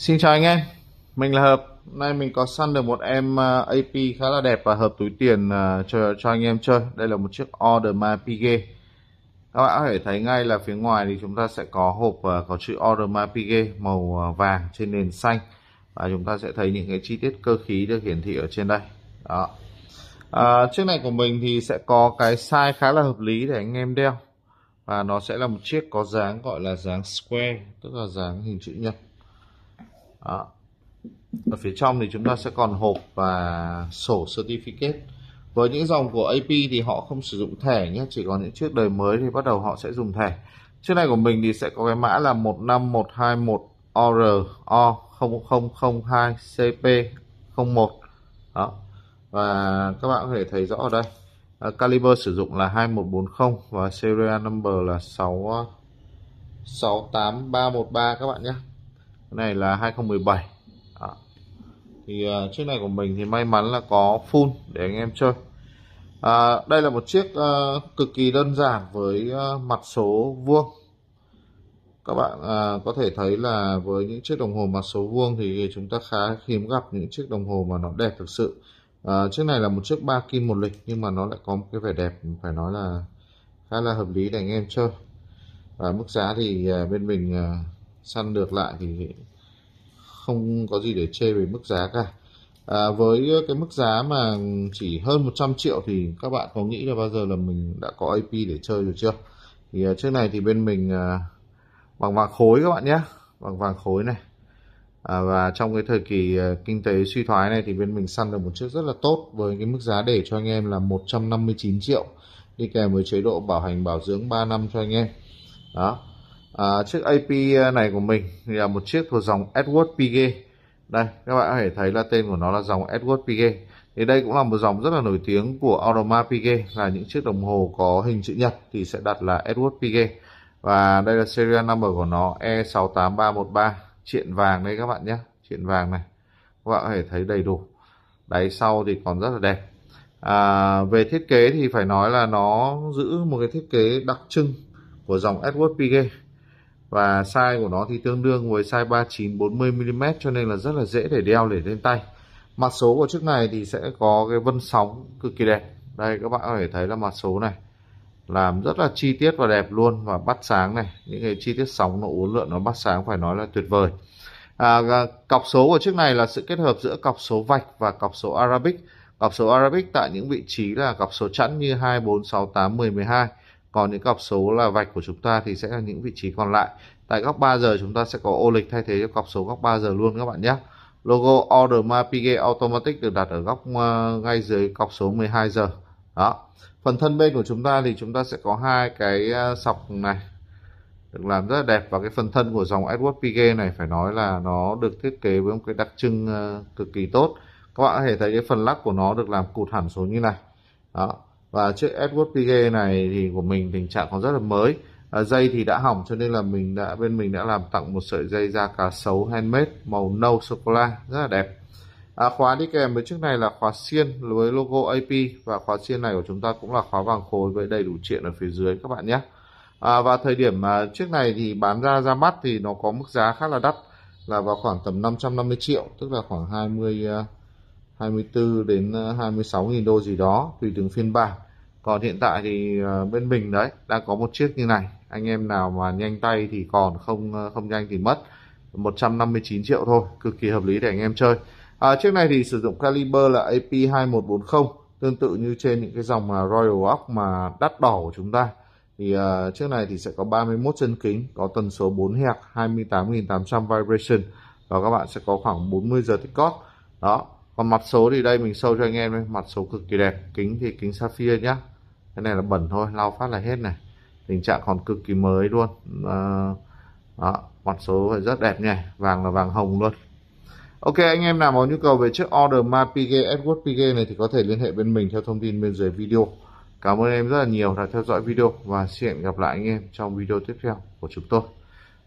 Xin chào anh em, mình là Hợp. Hôm nay mình có săn được một em à, AP khá là đẹp và hợp túi tiền à, cho, cho anh em chơi. Đây là một chiếc Order My PG. Các bạn có thể thấy ngay là phía ngoài thì chúng ta sẽ có hộp uh, có chữ Order My PG màu vàng trên nền xanh. Và chúng ta sẽ thấy những cái chi tiết cơ khí được hiển thị ở trên đây. Đó. À, chiếc này của mình thì sẽ có cái size khá là hợp lý để anh em đeo. Và nó sẽ là một chiếc có dáng gọi là dáng square, tức là dáng hình chữ nhật đó. Ở phía trong thì chúng ta sẽ còn hộp và sổ certificate. Với những dòng của AP thì họ không sử dụng thẻ nhé, chỉ còn những chiếc đời mới thì bắt đầu họ sẽ dùng thẻ. Chiếc này của mình thì sẽ có cái mã là 15121ORO0002CP01. Đó. Và các bạn có thể thấy rõ ở đây. Ờ, caliber sử dụng là 2140 và serial number là 6 68313 các bạn nhé cái này là 2017 à. thì uh, chiếc này của mình thì may mắn là có full để anh em chơi à, đây là một chiếc uh, cực kỳ đơn giản với uh, mặt số vuông các bạn uh, có thể thấy là với những chiếc đồng hồ mặt số vuông thì chúng ta khá hiếm gặp những chiếc đồng hồ mà nó đẹp thực sự À, chiếc này là một chiếc ba kim một lịch nhưng mà nó lại có một cái vẻ đẹp phải nói là khá là hợp lý để anh em chơi và mức giá thì bên mình săn được lại thì không có gì để chê về mức giá cả à, với cái mức giá mà chỉ hơn 100 triệu thì các bạn có nghĩ là bao giờ là mình đã có AP để chơi rồi chưa thì à, trước này thì bên mình à, bằng vàng khối các bạn nhé bằng vàng khối này à, và trong cái thời kỳ à, kinh tế suy thoái này thì bên mình săn được một chiếc rất là tốt với cái mức giá để cho anh em là 159 triệu đi kèm với chế độ bảo hành bảo dưỡng 3 năm cho anh em đó à, chiếc AP à, này của mình là một chiếc thuộc dòng Edward Piguet đây các bạn có thể thấy là tên của nó là dòng Edward Piguet thì đây cũng là một dòng rất là nổi tiếng của Audemars Piguet là những chiếc đồng hồ có hình chữ nhật thì sẽ đặt là Edward Piguet và đây là serial number của nó E68313 triện vàng đây các bạn nhé triện vàng này các bạn có thể thấy đầy đủ đáy sau thì còn rất là đẹp à, về thiết kế thì phải nói là nó giữ một cái thiết kế đặc trưng của dòng Edward Piguet và size của nó thì tương đương với size 39 40 mm cho nên là rất là dễ để đeo để lên tay mặt số của chiếc này thì sẽ có cái vân sóng cực kỳ đẹp đây các bạn có thể thấy là mặt số này làm rất là chi tiết và đẹp luôn và bắt sáng này những cái chi tiết sóng nó uốn lượn nó bắt sáng phải nói là tuyệt vời à, cọc số của chiếc này là sự kết hợp giữa cọc số vạch và cọc số Arabic cọc số Arabic tại những vị trí là cọc số chẵn như 2, 4, 6, 8, 10, 12 còn những cọc số là vạch của chúng ta thì sẽ là những vị trí còn lại tại góc 3 giờ chúng ta sẽ có ô lịch thay thế cho cọc số góc 3 giờ luôn các bạn nhé logo order mapige automatic được đặt ở góc ờ, ngay dưới cọc số 12 giờ đó phần thân bên của chúng ta thì chúng ta sẽ có hai cái ờ, sọc này được làm rất là đẹp và cái phần thân của dòng AdWords PG này phải nói là nó được thiết kế với một cái đặc trưng ờ, cực kỳ tốt các bạn có thể thấy cái phần lắc của nó được làm cụt hẳn xuống như này đó và chiếc Edward Piguet này thì của mình tình trạng còn rất là mới à, dây thì đã hỏng cho nên là mình đã bên mình đã làm tặng một sợi dây da cá sấu handmade màu nâu sô cô la rất là đẹp à, khóa đi kèm với chiếc này là khóa xiên với logo AP và khóa xiên này của chúng ta cũng là khóa vàng khối với đầy đủ chuyện ở phía dưới các bạn nhé à, và thời điểm à, chiếc này thì bán ra ra mắt thì nó có mức giá khá là đắt là vào khoảng tầm 550 triệu tức là khoảng 20 uh, 24 đến 26.000 ờ, đô gì đó tùy từng phiên bản còn hiện tại thì ờ, bên mình đấy đang có một chiếc như này anh em nào mà nhanh tay thì còn không ờ, không nhanh thì mất 159 triệu thôi cực kỳ hợp lý để anh em chơi à, chiếc này thì sử dụng caliber là AP2140 tương tự như trên những cái dòng Royal Oak mà đắt đỏ của chúng ta thì uh, chiếc này thì sẽ có 31 chân kính có tần số 4 Hz 28.800 vibration và các bạn sẽ có khoảng 40 giờ tích cót đó còn mặt số thì đây mình sâu cho anh em đây. mặt số cực kỳ đẹp kính thì kính sapphire nhá cái này là bẩn thôi lau phát là hết này tình trạng còn cực kỳ mới luôn à, đó, mặt số phải rất đẹp nhỉ vàng là vàng hồng luôn Ok anh em nào có nhu cầu về chiếc order ma PG AdWords PG này thì có thể liên hệ bên mình theo thông tin bên dưới video Cảm ơn em rất là nhiều đã theo dõi video và xin hẹn gặp lại anh em trong video tiếp theo của chúng tôi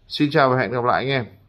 Xin chào và hẹn gặp lại anh em